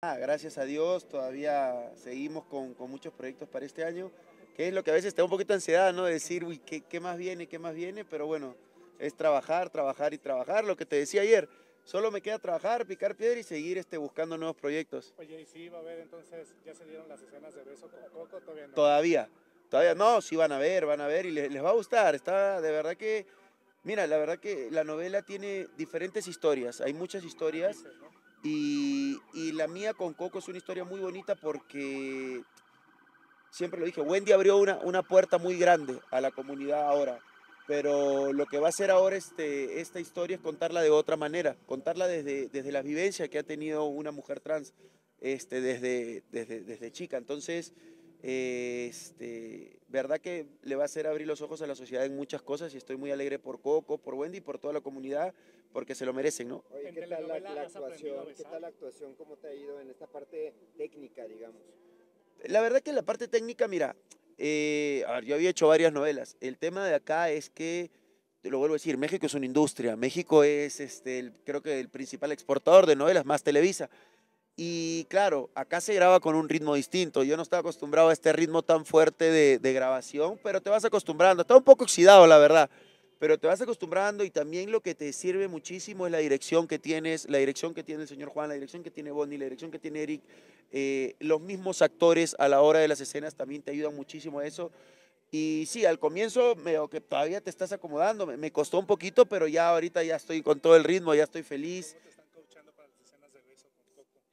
Ah, gracias a Dios, todavía seguimos con, muchos proyectos para este año, que es lo que a veces te un poquito de ansiedad, ¿no? De decir, uy, ¿qué, más viene? ¿Qué más viene? Pero bueno, es trabajar, trabajar y trabajar. Lo que te decía ayer, solo me queda trabajar, picar piedra y seguir este, buscando nuevos proyectos. Oye, ¿y sí va a haber entonces, ya se dieron las escenas de beso con Coco? Todavía Todavía, todavía no, sí van a ver, van a ver y les, va a gustar. Está, de verdad que, mira, la verdad que la novela tiene diferentes historias, hay muchas historias. Y, la mía con Coco es una historia muy bonita porque, siempre lo dije, Wendy abrió una, una puerta muy grande a la comunidad ahora. Pero lo que va a hacer ahora este, esta historia es contarla de otra manera, contarla desde, desde la vivencia que ha tenido una mujer trans este, desde, desde, desde chica. Entonces, este, verdad que le va a hacer abrir los ojos a la sociedad en muchas cosas y estoy muy alegre por Coco, por Wendy, y por toda la comunidad, porque se lo merecen, ¿no? Oye, ¿qué tal la, actuación? ¿Cómo te ha ido en esta parte técnica, digamos? La verdad que la parte técnica, mira, eh, yo había hecho varias novelas. El tema de acá es que, te lo vuelvo a decir, México es una industria. México es, este, creo que el principal exportador de novelas, más Televisa. Y claro, acá se graba con un ritmo distinto. Yo no estaba acostumbrado a este ritmo tan fuerte de, grabación, pero te vas acostumbrando. Está un poco oxidado, la verdad pero te vas acostumbrando y también lo que te sirve muchísimo es la dirección que tienes, la dirección que tiene el señor Juan, la dirección que tiene Bonnie, la dirección que tiene Eric, eh, los mismos actores a la hora de las escenas también te ayudan muchísimo a eso. Y sí, al comienzo medio que todavía te estás acomodando, me costó un poquito, pero ya ahorita ya estoy con todo el ritmo, ya estoy feliz.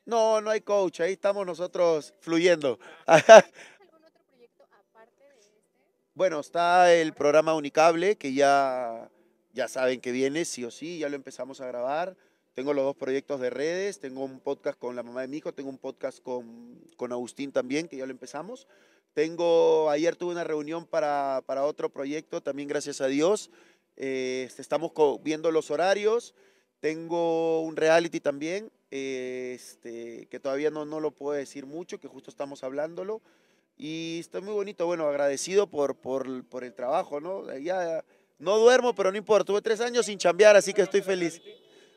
No, no hay coach, ahí estamos nosotros fluyendo. Bueno, está el programa Unicable, que ya, ya saben que viene, sí o sí, ya lo empezamos a grabar. Tengo los dos proyectos de redes, tengo un podcast con la mamá de mi hijo, tengo un podcast con, Agustín también, que ya lo empezamos. Tengo, ayer tuve una reunión para, otro proyecto, también gracias a Dios. Eh, este, estamos viendo los horarios tengo un reality también, este, que todavía no, no lo puedo decir mucho, que justo estamos hablándolo. Y está muy bonito, bueno, agradecido por, por, el trabajo, ¿no? Ya, no duermo, pero no importa. Tuve tres años sin chambear, así que estoy feliz.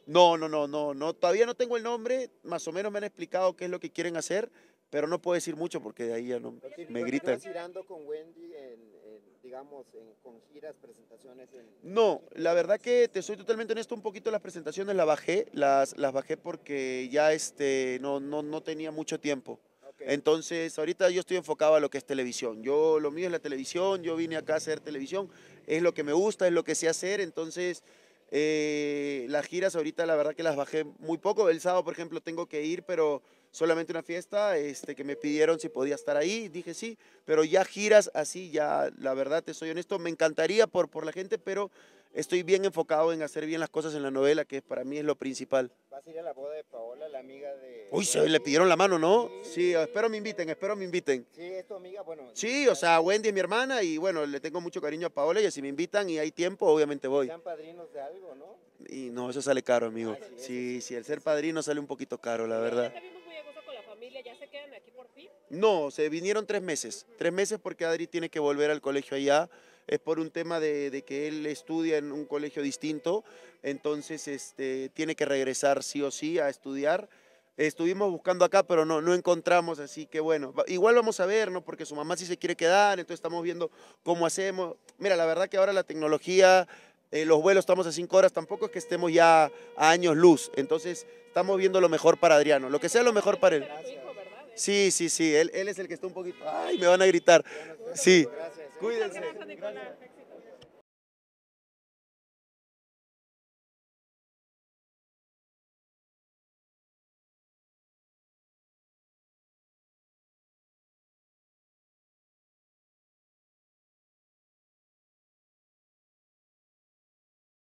No, no, no, no, no. Todavía no tengo el nombre. Más o menos me han explicado qué es lo que quieren hacer, pero no puedo decir mucho porque de ahí ya me gritan. con digamos, en, con giras, presentaciones? No, la verdad que te soy totalmente honesto, un poquito las presentaciones las bajé, las, las bajé porque ya este, no, no, tenía mucho tiempo. Entonces, ahorita yo estoy enfocado a lo que es televisión. Yo, lo mío es la televisión, yo vine acá a hacer televisión, es lo que me gusta, es lo que sé hacer, entonces eh, las giras ahorita la verdad que las bajé muy poco. El sábado, por ejemplo, tengo que ir, pero solamente una fiesta, este, que me pidieron si podía estar ahí, dije sí, pero ya giras así, ya la verdad te soy honesto, me encantaría por, por la gente, pero estoy bien enfocado en hacer bien las cosas en la novela, que para mí es lo principal. ¿Vas a ir a la boda de Paola, la amiga de... Uy, se le pidieron la mano, ¿no? Sí, espero me inviten, espero me inviten. Sí, es tu amiga, bueno. Sí, o sea, Wendy es mi hermana y bueno, le tengo mucho cariño a Paola y si me invitan y hay tiempo, obviamente voy. ¿Sean padrinos de algo, no? Y no, eso sale caro, amigo. Ah, sí, sí, el ser padrino sale un poquito caro, la verdad. No, se vinieron tres meses. Tres meses porque Adri tiene que volver al colegio allá. Es por un tema de, que él estudia en un colegio distinto. Entonces este, tiene que regresar sí o sí a estudiar. Estuvimos buscando acá, pero no, encontramos, así que bueno, igual vamos a ver, ¿no? Porque su mamá sí se quiere quedar, entonces estamos viendo cómo hacemos. Mira, la verdad que ahora la tecnología, eh, los vuelos estamos a cinco horas, tampoco es que estemos ya a años luz, entonces estamos viendo lo mejor para Adriano, lo que sea lo mejor para él. Sí, sí, sí, él, él es el que está un poquito... ¡Ay, me van a gritar! Sí, cuídense. Gracias,